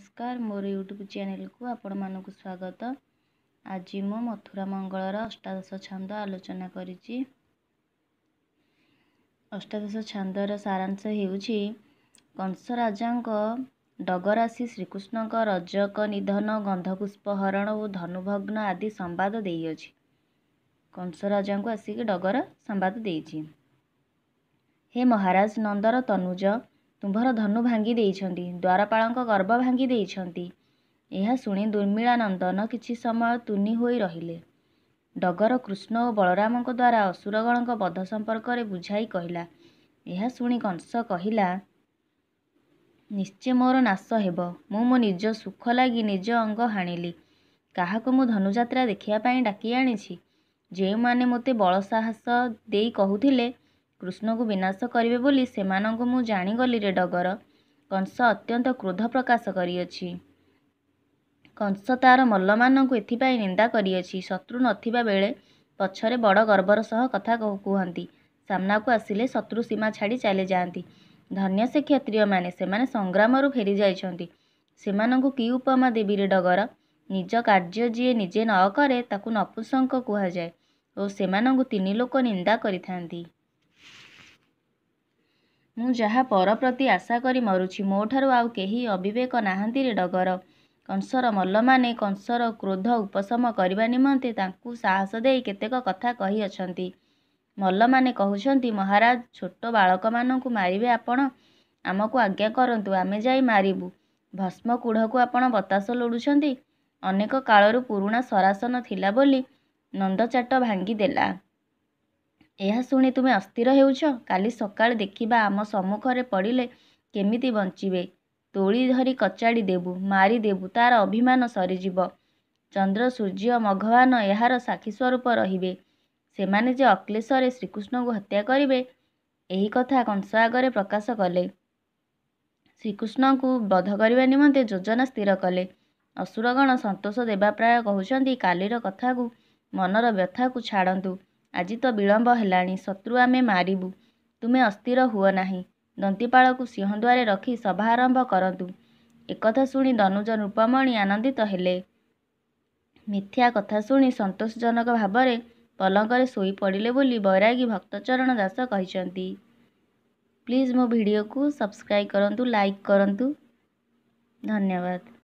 ନମସ୍କାର ମୋର ୟୁଟ୍ୟୁବ୍ ଚ୍ୟାନେଲ୍କୁ ଆପଣମାନଙ୍କୁ ସ୍ୱାଗତ ଆଜି ମୁଁ ମଥୁରା ମଙ୍ଗଳର ଅଷ୍ଟାଦଶ ଛାନ୍ଦ ଆଲୋଚନା କରିଛି ଅଷ୍ଟାଦଶ ଛାନ୍ଦର ସାରାଂଶ ହେଉଛି କଂସ ରାଜାଙ୍କ ଡଗରାଶି ଶ୍ରୀକୃଷ୍ଣଙ୍କ ରଜକ ନିଧନ ଗନ୍ଧପୁଷ୍ପ ହରଣ ଓ ଧନୁଭଗ୍ନ ଆଦି ସମ୍ବାଦ ଦେଇଅଛି କଂସ ରାଜାଙ୍କୁ ଆସିକି ଡଗର ସମ୍ବାଦ ଦେଇଛି ହେ ମହାରାଜ ନନ୍ଦର ତନୁଜ ତୁମ୍ଭର ଧନୁ ଭାଙ୍ଗି ଦେଇଛନ୍ତି ଦ୍ୱାରପାଳଙ୍କ ଗର୍ବ ଭାଙ୍ଗି ଦେଇଛନ୍ତି ଏହା ଶୁଣି ଦୁର୍ମିଳାନନ୍ଦନ କିଛି ସମୟ ତୁନି ହୋଇ ରହିଲେ ଡଗର କୃଷ୍ଣ ଓ ବଳରାମଙ୍କ ଦ୍ୱାରା ଅସୁରଗଣଙ୍କ ବଧ ସମ୍ପର୍କରେ ବୁଝାଇ କହିଲା ଏହା ଶୁଣି କଂସ କହିଲା ନିଶ୍ଚେ ମୋର ନାଶ ହେବ ମୁଁ ମୋ ନିଜ ସୁଖ ଲାଗି ନିଜ ଅଙ୍ଗ ହାଣିଲି କାହାକୁ ମୁଁ ଧନୁଯାତ୍ରା ଦେଖିବା ପାଇଁ ଡାକି ଆଣିଛି ଯେଉଁମାନେ ମୋତେ ବଳ ସାହସ ଦେଇ କହୁଥିଲେ କୃଷ୍ଣଙ୍କୁ ବିନାଶ କରିବେ ବୋଲି ସେମାନଙ୍କୁ ମୁଁ ଜାଣିଗଲି ରେ ଡଗର କଂସ ଅତ୍ୟନ୍ତ କ୍ରୋଧ ପ୍ରକାଶ କରିଅଛି କଂସ ତାର ମଲ୍ଲମାନଙ୍କୁ ଏଥିପାଇଁ ନିନ୍ଦା କରିଅଛି ଶତ୍ରୁ ନଥିବା ବେଳେ ପଛରେ ବଡ଼ ଗର୍ବର ସହ କଥା କୁହନ୍ତି ସାମ୍ନାକୁ ଆସିଲେ ଶତ୍ରୁ ସୀମା ଛାଡ଼ି ଚାଲି ଯାଆନ୍ତି ଧନ୍ୟ ସେ କ୍ଷତ୍ରିୟମାନେ ସେମାନେ ସଂଗ୍ରାମରୁ ଫେରିଯାଇଛନ୍ତି ସେମାନଙ୍କୁ କି ଉପମା ଦେବି ରେ ଡଗର ନିଜ କାର୍ଯ୍ୟ ଯିଏ ନିଜେ ନ କରେ ତାକୁ ନପୁଂସକ କୁହାଯାଏ ଓ ସେମାନଙ୍କୁ ତିନି ଲୋକ ନିନ୍ଦା କରିଥାନ୍ତି ମୁଁ ଯାହା ପର ପ୍ରତି ଆଶା କରି ମରୁଛି ମୋ ଠାରୁ ଆଉ କେହି ଅବିବେକ ନାହାନ୍ତି ରେ ଡଗର କଂସର ମଲ୍ଲମାନେ କଂସର କ୍ରୋଧ ଉପଶମ କରିବା ନିମନ୍ତେ ତାଙ୍କୁ ସାହସ ଦେଇ କେତେକ କଥା କହିଅଛନ୍ତି ମଲ୍ଲମାନେ କହୁଛନ୍ତି ମହାରାଜ ଛୋଟ ବାଳକମାନଙ୍କୁ ମାରିବେ ଆପଣ ଆମକୁ ଆଜ୍ଞା କରନ୍ତୁ ଆମେ ଯାଇ ମାରିବୁ ଭସ୍ମ କୁଢ଼କୁ ଆପଣ ବତାସ ଲୋଡ଼ୁଛନ୍ତି ଅନେକ କାଳରୁ ପୁରୁଣା ସରାସନ ଥିଲା ବୋଲି ନନ୍ଦଚାଟ ଭାଙ୍ଗିଦେଲା ଏହା ଶୁଣି ତୁମେ ଅସ୍ଥିର ହେଉଛ କାଲି ସକାଳେ ଦେଖିବା ଆମ ସମ୍ମୁଖରେ ପଡ଼ିଲେ କେମିତି ବଞ୍ଚିବେ ତୋଳି ଧରି କଚାଡ଼ି ଦେବୁ ମାରିଦେବୁ ତାର ଅଭିମାନ ସରିଯିବ ଚନ୍ଦ୍ର ସୂର୍ଯ୍ୟ ମଘବାନ ଏହାର ସାକ୍ଷୀ ସ୍ୱରୂପ ରହିବେ ସେମାନେ ଯେ ଅକ୍ଲେଶରେ ଶ୍ରୀକୃଷ୍ଣଙ୍କୁ ହତ୍ୟା କରିବେ ଏହି କଥା କଂସ ଆଗରେ ପ୍ରକାଶ କଲେ ଶ୍ରୀକୃଷ୍ଣଙ୍କୁ ବଧ କରିବା ନିମନ୍ତେ ଯୋଜନା ସ୍ଥିର କଲେ ଅସୁରଗଣ ସନ୍ତୋଷ ଦେବା ପ୍ରାୟ କହୁଛନ୍ତି କାଲିର କଥାକୁ ମନର ବ୍ୟଥାକୁ ଛାଡ଼ନ୍ତୁ ଆଜି ତ ବିଳମ୍ବ ହେଲାଣି ଶତ୍ରୁ ଆମେ ମାରିବୁ ତୁମେ ଅସ୍ଥିର ହୁଅ ନାହିଁ ଦନ୍ତୀପାଳକୁ ସିଂହଦ୍ୱାରେ ରଖି ସଭା ଆରମ୍ଭ କରନ୍ତୁ ଏକଥା ଶୁଣି ଦନୁଜ ରୂପମଣି ଆନନ୍ଦିତ ହେଲେ ମିଥ୍ୟା କଥା ଶୁଣି ସନ୍ତୋଷଜନକ ଭାବରେ ପଲଙ୍କରେ ଶୋଇପଡ଼ିଲେ ବୋଲି ବୈରାଗୀ ଭକ୍ତଚରଣ ଦାସ କହିଛନ୍ତି ପ୍ଲିଜ୍ ମୋ ଭିଡ଼ିଓକୁ ସବସ୍କ୍ରାଇବ୍ କରନ୍ତୁ ଲାଇକ୍ କରନ୍ତୁ ଧନ୍ୟବାଦ